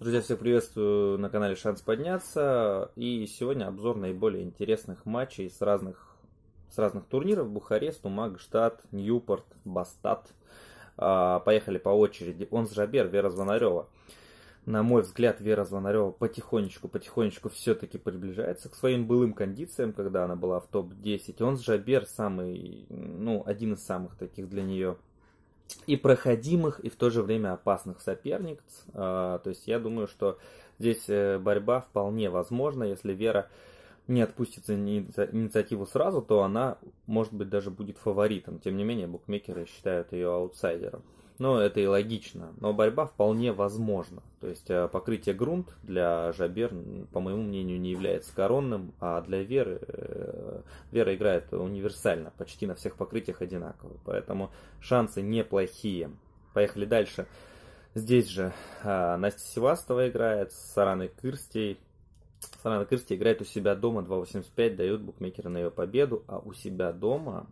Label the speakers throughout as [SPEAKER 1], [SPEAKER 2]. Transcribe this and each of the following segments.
[SPEAKER 1] Друзья, всех приветствую на канале Шанс Подняться. И сегодня обзор наиболее интересных матчей с разных, с разных турниров. Бухарест, Умагштадт, Ньюпорт, Бастат. А, поехали по очереди. Он с Жабер, Вера Звонарева. На мой взгляд, Вера Звонарева потихонечку-потихонечку все-таки приближается к своим былым кондициям, когда она была в топ-10. Он с Жабер самый, ну, один из самых таких для нее и проходимых, и в то же время опасных соперниц. А, то есть я думаю, что здесь э, борьба вполне возможна, если Вера не отпустит инициативу сразу, то она, может быть, даже будет фаворитом. Тем не менее, букмекеры считают ее аутсайдером. Ну, это и логично, но борьба вполне возможна. То есть э, покрытие грунт для Жабер, по моему мнению, не является коронным, а для Веры э, Вера играет универсально, почти на всех покрытиях одинаково. Поэтому шансы неплохие. Поехали дальше. Здесь же э, Настя Севастова играет с Сараной Кырстей. Сарана Кырсти играет у себя дома 2.85, дает букмекера на ее победу, а у себя дома,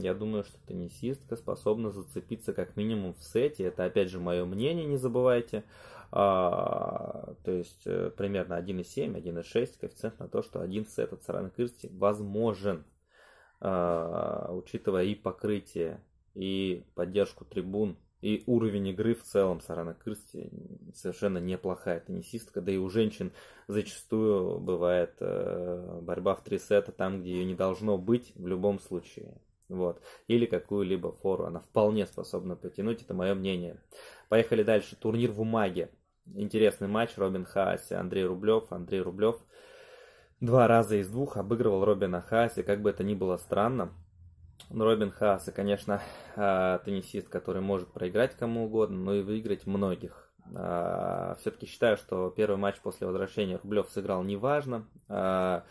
[SPEAKER 1] я думаю, что теннисистка способна зацепиться как минимум в сете. Это, опять же, мое мнение, не забывайте. А, то есть, э, примерно 1.7, 1.6 коэффициент на то, что один сет от Сарана Кырсти возможен, а, учитывая и покрытие, и поддержку трибун, и уровень игры в целом Сарана Кырсти совершенно неплохая теннисистка, да и у женщин зачастую бывает э, борьба в три сета там, где ее не должно быть в любом случае. Вот. Или какую-либо фору. Она вполне способна потянуть, это мое мнение. Поехали дальше. Турнир в Умаге. Интересный матч. Робин Хааси, Андрей Рублев. Андрей Рублев два раза из двух обыгрывал Робина Хааси. Как бы это ни было странно, но Робин Хааси, конечно, э, теннисист, который может проиграть кому угодно, но и выиграть многих. А, все-таки считаю, что первый матч после возвращения Рублев сыграл неважно. А,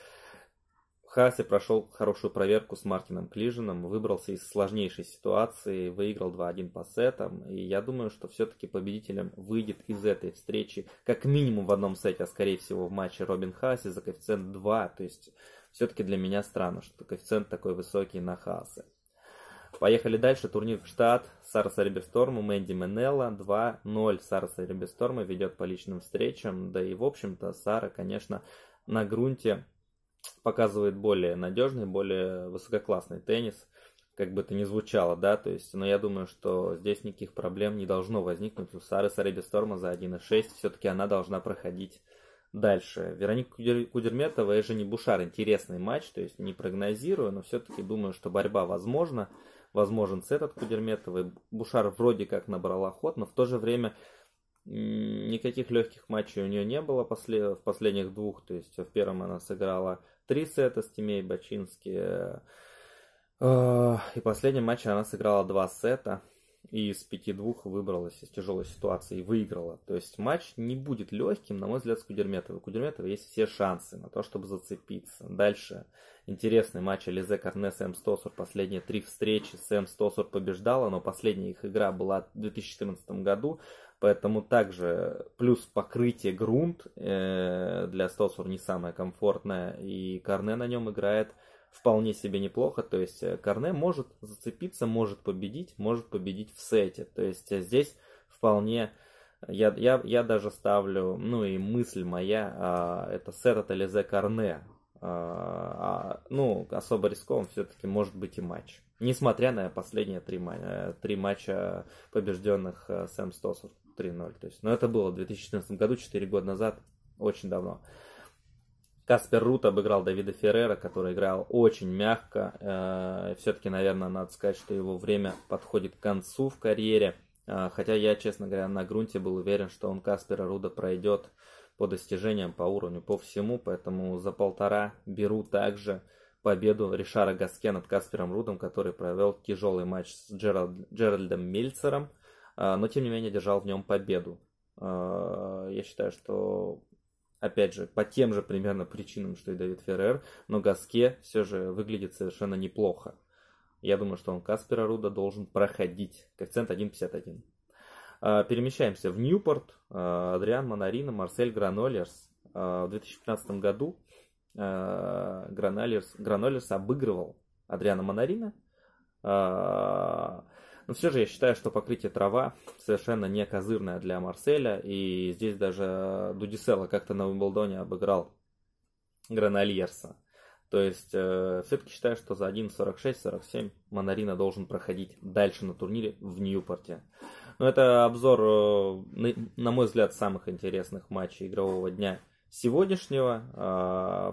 [SPEAKER 1] Хаси прошел хорошую проверку с Мартином Клижином, выбрался из сложнейшей ситуации, выиграл 2-1 по сетам. И я думаю, что все-таки победителем выйдет из этой встречи как минимум в одном сете, а скорее всего в матче Робин Хаси за коэффициент 2. То есть все-таки для меня странно, что коэффициент такой высокий на Хасе. Поехали дальше. Турнир в штат. Сарса Рибесторму, Мэнди Менелла 2-0. Сарса Рибесторма ведет по личным встречам. Да и, в общем-то, Сара, конечно, на грунте показывает более надежный, более высококлассный теннис. Как бы это ни звучало, да, то есть, но я думаю, что здесь никаких проблем не должно возникнуть у Сары Саребесторма за 1.6. Все-таки она должна проходить Дальше. Вероника Кудерметова и Жени Бушар. Интересный матч, то есть не прогнозирую, но все-таки думаю, что борьба возможна возможен сет от Кудерметовой. Бушар вроде как набрала ход, но в то же время никаких легких матчей у нее не было после, в последних двух. То есть в первом она сыграла три сета с Тимей Бачински. Э, э, и в последнем матче она сыграла два сета из 5-2 выбралась из тяжелой ситуации и выиграла. То есть матч не будет легким, на мой взгляд, с Кудерметовой. У Кудерметова есть все шансы на то, чтобы зацепиться. Дальше интересный матч Элизе Корне М Стосур. Последние три встречи М Стосур побеждала, но последняя их игра была в 2014 году. Поэтому также плюс покрытие грунт э, для Стосур не самое комфортное. И Корне на нем играет вполне себе неплохо. То есть э, Корне может зацепиться, может победить, может победить в сете. То есть э, здесь вполне... Э, я, я, я даже ставлю, ну и мысль моя, а, это сет от Элизе Корне. А, а ну, особо рискован, все-таки может быть и матч. Несмотря на последние три, три матча, побежденных Сэм Стосов 3-0. То есть, но ну, это было в 2014 году, 4 года назад, очень давно. Каспер Рут обыграл Давида Феррера, который играл очень мягко. Э, Все-таки, наверное, надо сказать, что его время подходит к концу в карьере. Э, хотя я, честно говоря, на грунте был уверен, что он Каспера Руда пройдет по достижениям, по уровню, по всему. Поэтому за полтора беру также победу Ришара Гаске над Каспером Рудом, который провел тяжелый матч с Джеральд, Джеральдом Мельцером, э, но тем не менее держал в нем победу. Я считаю, что опять же, по тем же примерно причинам, что и Давид Феррер, но Гаске все же выглядит совершенно неплохо. Я думаю, что он Каспера Руда должен проходить. Коэффициент 1.51. А, перемещаемся в Ньюпорт. А, Адриан Монарина, Марсель Гранолерс. А, в 2015 году Гранолерс, Гранолерс обыгрывал Адриана Монарина. Но все же я считаю, что покрытие трава совершенно не козырное для Марселя. И здесь даже Дудисела как-то на Уимблдоне обыграл Гранальерса. То есть, э, все-таки считаю, что за 1.46-47 Монарина должен проходить дальше на турнире в Ньюпорте. Но это обзор, э, на мой взгляд, самых интересных матчей игрового дня сегодняшнего.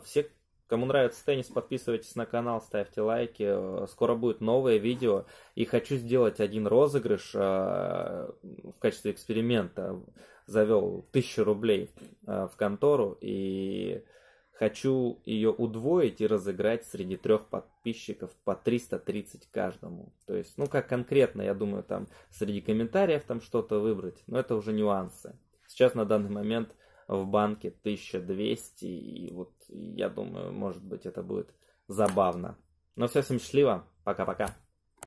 [SPEAKER 1] Э, все Кому нравится теннис, подписывайтесь на канал, ставьте лайки. Э, скоро будет новое видео. И хочу сделать один розыгрыш э, в качестве эксперимента. Завел тысячу рублей э, в контору и хочу ее удвоить и разыграть среди трех подписчиков по 330 каждому. То есть, ну как конкретно, я думаю, там среди комментариев там что-то выбрать, но это уже нюансы. Сейчас на данный момент в банке 1200, и вот я думаю, может быть, это будет забавно. Но ну, все, всем счастливо, пока-пока.